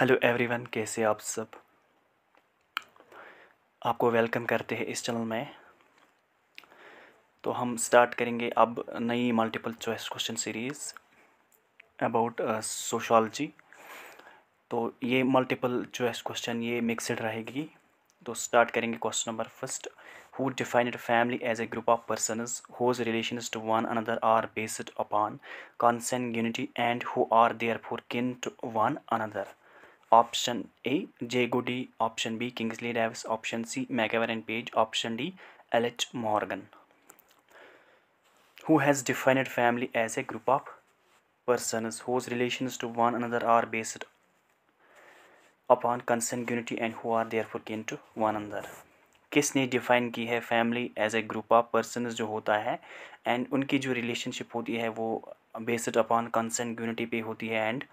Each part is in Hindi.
हेलो एवरीवन कैसे आप सब आपको वेलकम करते हैं इस चैनल में तो हम स्टार्ट करेंगे अब नई multiple choice question series about sociology तो ये मल्टीपल चॉइस क्वेश्चन ये मिक्सड रहेगी तो स्टार्ट करेंगे question number first who defined family as a group of person whose relation to one another are based upon consent unity and who are therefore kin to one another option A J Goody option B Kingsley Davis option C MacIver and Page option D L H Morgan who has defined family as a group of persons whose relation to one another are based upon consent unity and who are therefore kin to one another किसने डिफाइन की है family as a group of persons जो होता है एंड उनकी जो रिलेशनशिप होती है वो बेस्ड अपॉन कंसर्न यूनिटी पे होती है एंड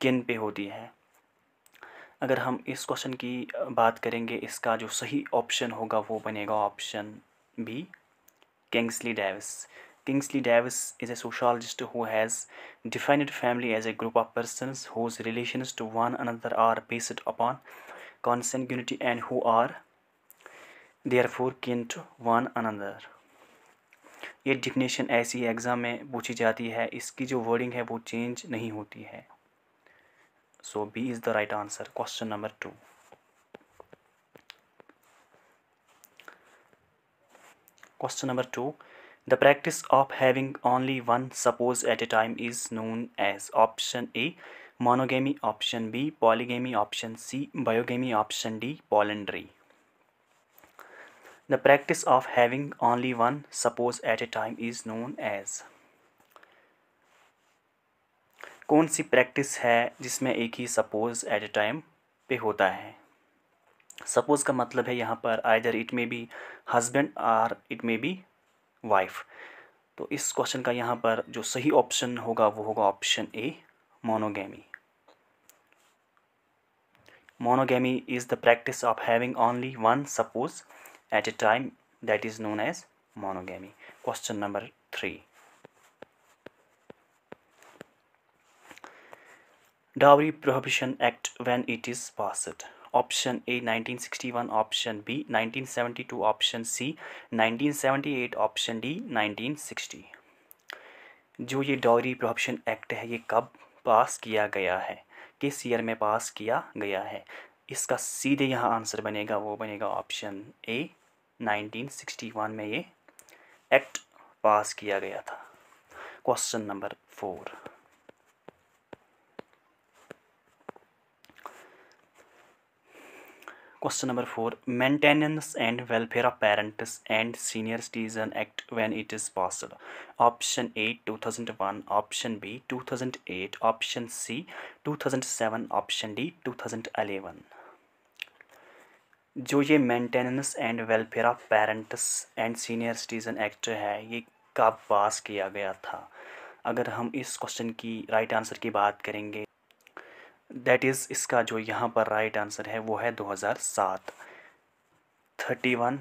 किन पे होती है अगर हम इस क्वेश्चन की बात करेंगे इसका जो सही ऑप्शन होगा वो बनेगा option B Kingsley Davis Kingsley Davis is a sociologist who has defined family as a group of person whose relation to one another are based upon consent unity and who are therefore kin to one another ये डिफिनेशन ऐसी एग्ज़ाम में पूछी जाती है इसकी जो वर्डिंग है वो चेंज नहीं होती है So B is the right answer. Question number 2. Question number 2. The practice of having only one suppose at a time is known as option A monogamy option B polygamy option C biogamy option D polyandry. The practice of having only one suppose at a time is known as कौन सी प्रैक्टिस है जिसमें एक ही सपोज़ एट ए टाइम पे होता है सपोज़ का मतलब है यहाँ पर either it may be husband or it may be wife तो इस क्वेश्चन का यहाँ पर जो सही ऑप्शन होगा वो होगा option A monogamy monogamy is the practice of having only one spouse at a time that is known as monogamy question number three dowry prohibition act when it is passed option a 1961 option b 1972 option c 1978 option d 1960 जो ये डॉरी प्रोहबिशन एक्ट है ये कब पास किया गया है किस ईयर में पास किया गया है इसका सीधे यहाँ आंसर बनेगा वो बनेगा ऑप्शन ए 1961 में ये एक्ट पास किया गया था question number four question number four maintenance and welfare of parents and senior citizen act when it is possible option A 2001 option B 2008 option C 2007 option D 2011 जो ये maintenance and welfare of parents and senior citizen act है ये कब पास किया गया था अगर हम इस क्वेश्चन की राइट right आंसर की बात करेंगे दैट इज़ इसका जो यहाँ पर राइट आंसर है वो है 2007 31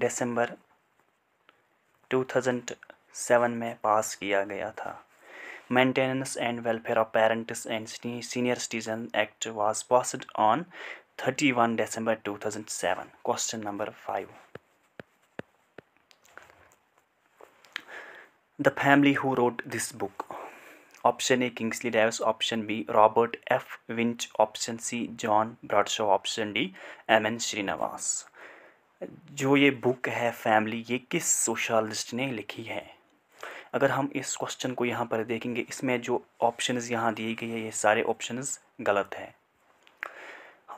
दिसंबर 2007 में पास किया गया था maintenance and welfare of parents and senior citizen act was passed on 31 December 2007 question number five the family who wrote this book option A Kingsley Davis option B Robert F Winch option C John Bradshaw option D M N Srinivas जो ये बुक है फैमिली ये किस सोशलिस्ट ने लिखी है अगर हम इस क्वेश्चन को यहाँ पर देखेंगे इसमें जो ऑप्शंस यहाँ दिए गए हैं ये सारे ऑप्शंस गलत है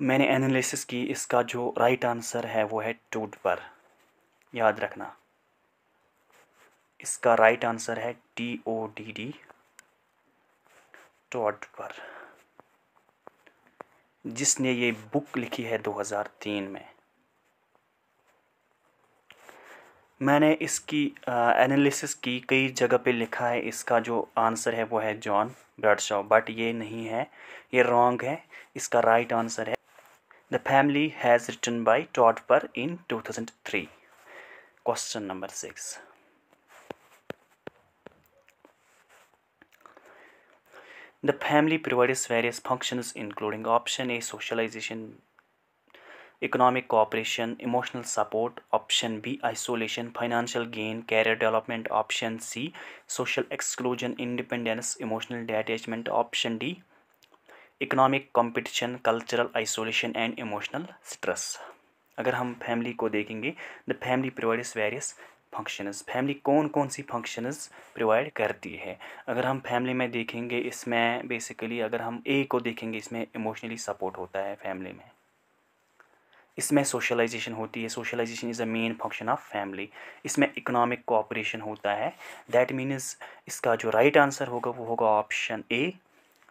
मैंने एनालिसिस की इसका जो राइट आंसर है वो है टूट पर याद रखना इसका राइट आंसर है T O D D Stott पर जिसने ये बुक लिखी है 2003 में मैंने इसकी एनालिसिस की कई जगह पे लिखा है इसका जो आंसर है वो है जॉन ब्रडशॉ बट ये नहीं है ये रॉन्ग है इसका राइट right आंसर है the family has written by taught पर in 2003 question number six The family provides various functions including option A socialization, economic cooperation, emotional support, option B isolation, financial gain, career development, option C social exclusion, independence, emotional detachment, option D economic competition cultural isolation and emotional stress अगर हम फैमिली को देखेंगे the family provides various functions family कौन कौन सी फंक्शनस प्रोवाइड करती है अगर हम फैमिली में देखेंगे इसमें बेसिकली अगर हम ए को देखेंगे इसमें इमोशनली सपोर्ट होता है फैमिली में इसमें सोशलाइजेशन होती है socialization is a main function of family इसमें इकोनॉमिक कोऑपरेशन होता है दैट मीन्स इसका जो राइट right आंसर होगा वो होगा option A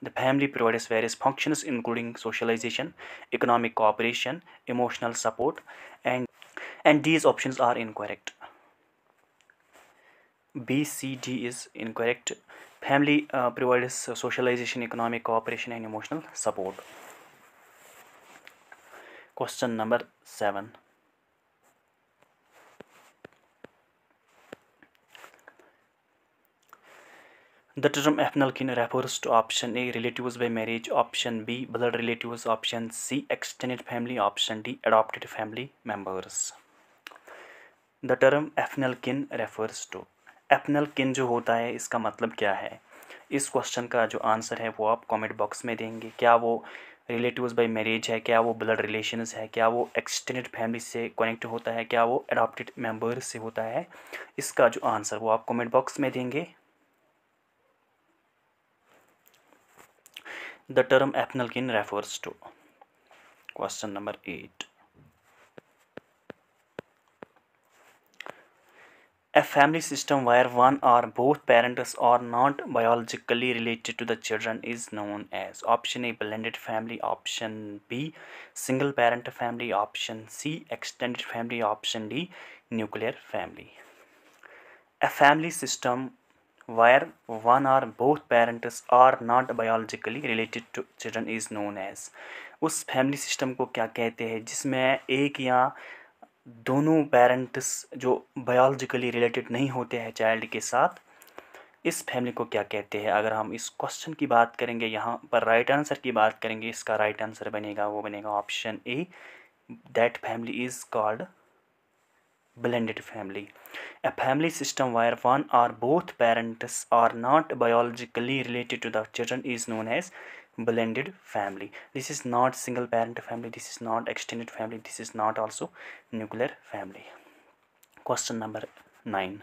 the family provides various functions including socialization economic cooperation emotional support and and these options are incorrect BCD is incorrect. Family uh, provides socialization, economic cooperation, and emotional support. Question number seven. The term ethnokin refers to option A relatives by marriage, option B blood relatives, option C extended family, option D adopted family members. The term ethnokin refers to affinal kin जो होता है इसका मतलब क्या है इस क्वेश्चन का जो आंसर है वो आप कमेंट बॉक्स में देंगे क्या वो रिलेटिव्स बाई मैरिज है क्या वो ब्लड रिलेशंस है क्या वो एक्सटेंडेड फैमिली से कनेक्ट होता है क्या वो एडॉप्टेड मेम्बर्स से होता है इसका जो आंसर वो आप कमेंट बॉक्स में देंगे the term affinal kin refers to question number eight A family system where one or both parents are not biologically related to the children is known as option A blended family, option B single parent family, option C extended family, option D nuclear family. A family system where one or both parents are not biologically related to children is known as उस family system को क्या कहते हैं जिसमें एक या दोनों पेरेंट्स जो बायोलॉजिकली रिलेटेड नहीं होते हैं चाइल्ड के साथ इस फैमिली को क्या कहते हैं अगर हम इस क्वेश्चन की बात करेंगे यहाँ पर राइट आंसर की बात करेंगे इसका राइट आंसर बनेगा वो बनेगा option A that family is called blended family a family system where one or both parents are not biologically related to the children is known as blended family this is not single parent family this is not extended family this is not also nuclear family question number 9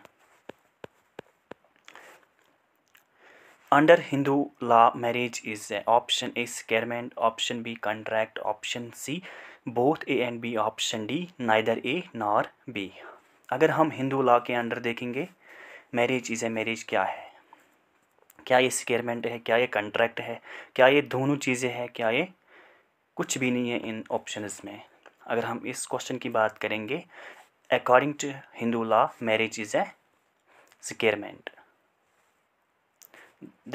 under hindu law marriage is uh, option a sacrament option b contract option c both a and b option d neither a nor b अगर हम हिंदू लॉ के अंडर देखेंगे मैरिज इज़ ए मैरिज क्या है क्या ये स्केयरमेंट है क्या ये कंट्रैक्ट है क्या ये दोनों चीज़ें हैं क्या ये कुछ भी नहीं है इन ऑप्शन में अगर हम इस क्वेश्चन की बात करेंगे according to Hindu law marriage is a sacrament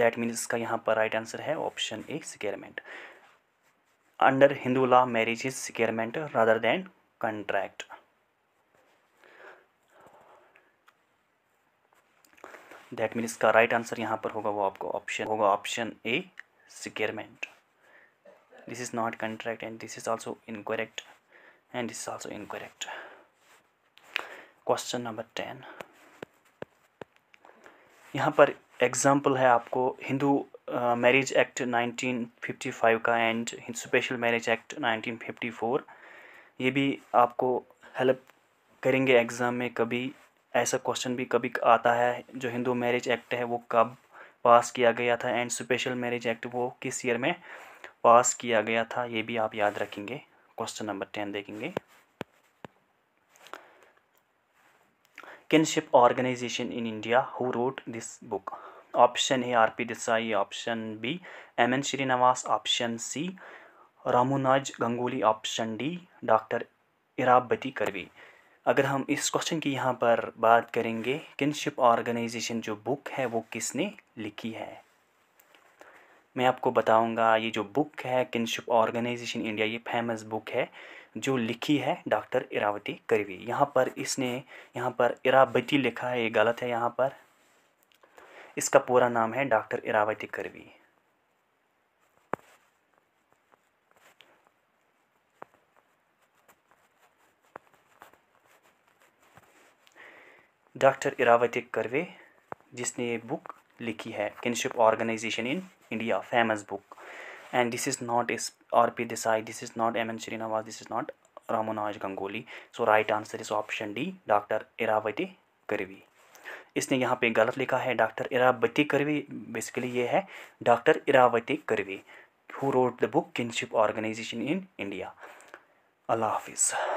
that means इसका यहाँ पर राइट आंसर है option A sacrament under Hindu law marriage is sacrament rather than contract that mean इसका राइट आंसर यहाँ पर होगा वो आपको ऑप्शन होगा option A sacrament this is not contract and this is also incorrect and this is also incorrect question number ten यहाँ पर एग्जाम्पल है आपको हिंदू मैरिज एक्ट 1955 का एंड स्पेशल मैरिज एक्ट 1954 ये भी आपको हेल्प करेंगे एग्ज़ाम में कभी ऐसा क्वेश्चन भी कभी आता है जो हिंदू मैरिज एक्ट है वो कब पास किया गया था एंड स्पेशल मैरिज एक्ट वो किस ईयर में पास किया गया था ये भी आप याद रखेंगे क्वेश्चन नंबर टेन देखेंगे kinship organization in India who wrote this book option है R P Desai option B M N Srinivas option C रामुनाज Ganguly option D doctor Irawati Karve अगर हम इस क्वेश्चन की यहाँ पर बात करेंगे किनशिप ऑर्गेनाइजेशन जो बुक है वो किसने लिखी है मैं आपको बताऊंगा ये जो बुक है किनशिप ऑर्गेनाइजेशन इंडिया ये फेमस बुक है जो लिखी है डॉक्टर इरावती करवी यहाँ पर इसने यहाँ पर इरावती लिखा है ये गलत है यहाँ पर इसका पूरा नाम है डॉक्टर इरावती करवी डॉक्टर इरावती करवे जिसने ये बुक लिखी है kinship organization in India famous book and this is not is R P Desai this is not M N Srinivas this is not रामोनाज Ganguly so right answer is option D doctor Irawati Karve इसने यहाँ पे गलत लिखा है डॉक्टर इरावती करवी बेसिकली ये है doctor Irawati Karve who wrote the book kinship organization in India अल्लाह हाफिज़